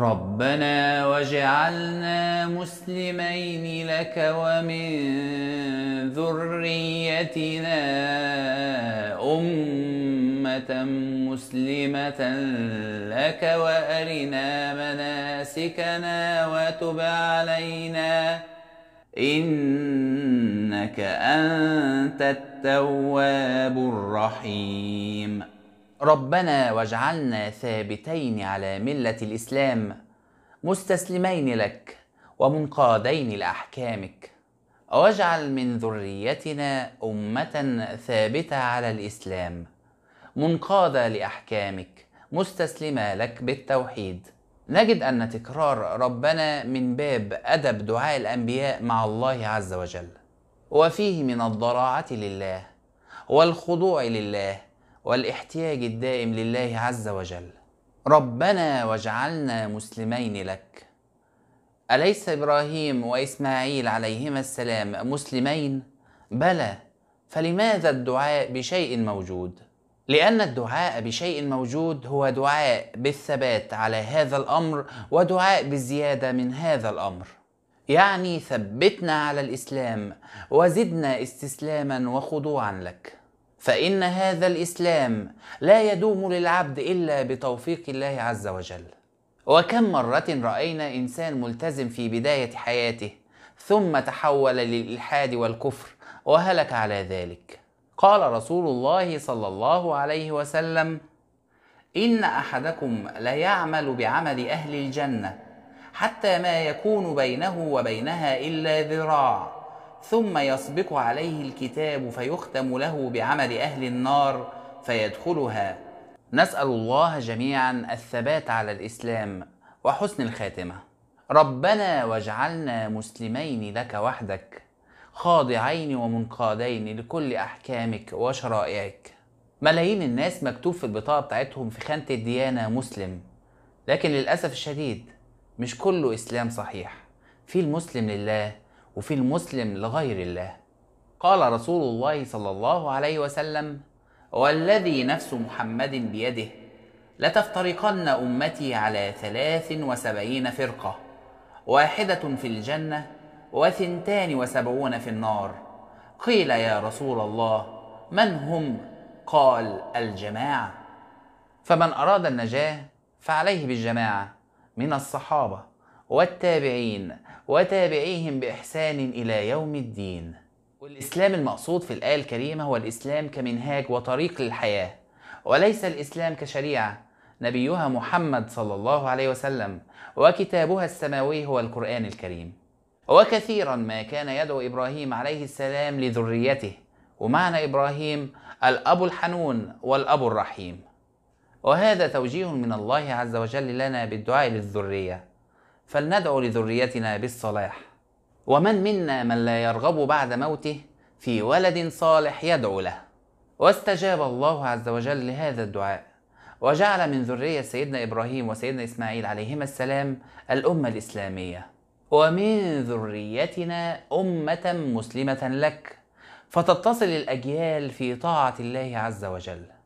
ربنا واجعلنا مسلمين لك ومن ذريتنا أمة مسلمة لك وأرنا مناسكنا وتب علينا إنك أنت التواب الرحيم ربنا واجعلنا ثابتين على مله الاسلام مستسلمين لك ومنقادين لاحكامك واجعل من ذريتنا امه ثابته على الاسلام منقاده لاحكامك مستسلمه لك بالتوحيد نجد ان تكرار ربنا من باب ادب دعاء الانبياء مع الله عز وجل وفيه من الضراعه لله والخضوع لله والاحتياج الدائم لله عز وجل ربنا واجعلنا مسلمين لك اليس ابراهيم واسماعيل عليهما السلام مسلمين بلى فلماذا الدعاء بشيء موجود لان الدعاء بشيء موجود هو دعاء بالثبات على هذا الامر ودعاء بالزياده من هذا الامر يعني ثبتنا على الاسلام وزدنا استسلاما وخضوعا لك فإن هذا الإسلام لا يدوم للعبد إلا بتوفيق الله عز وجل وكم مرة رأينا إنسان ملتزم في بداية حياته ثم تحول للإلحاد والكفر وهلك على ذلك قال رسول الله صلى الله عليه وسلم إن أحدكم ليعمل بعمل أهل الجنة حتى ما يكون بينه وبينها إلا ذراع ثم يسبق عليه الكتاب فيختم له بعمل اهل النار فيدخلها نسال الله جميعا الثبات على الاسلام وحسن الخاتمه ربنا واجعلنا مسلمين لك وحدك خاضعين ومنقادين لكل احكامك وشرائعك ملايين الناس مكتوب في البطاقه بتاعتهم في خانه الديانه مسلم لكن للاسف الشديد مش كله اسلام صحيح في المسلم لله وفي المسلم لغير الله قال رسول الله صلى الله عليه وسلم والذي نفس محمد بيده لتفترقن أمتي على ثلاث وسبعين فرقة واحدة في الجنة وثنتان وسبعون في النار قيل يا رسول الله من هم قال الجماعة فمن أراد النجاة فعليه بالجماعة من الصحابة والتابعين وتابعيهم بإحسان إلى يوم الدين والإسلام المقصود في الآية الكريمة هو الإسلام كمنهاج وطريق للحياة وليس الإسلام كشريعة نبيها محمد صلى الله عليه وسلم وكتابها السماوي هو القرآن الكريم وكثيرا ما كان يدعو إبراهيم عليه السلام لذريته ومعنى إبراهيم الأب الحنون والأب الرحيم وهذا توجيه من الله عز وجل لنا بالدعاء للذريه فلندعو لذريتنا بالصلاح ومن منا من لا يرغب بعد موته في ولد صالح يدعو له واستجاب الله عز وجل لهذا الدعاء وجعل من ذرية سيدنا إبراهيم وسيدنا إسماعيل عليهما السلام الأمة الإسلامية ومن ذريتنا أمة مسلمة لك فتتصل الأجيال في طاعة الله عز وجل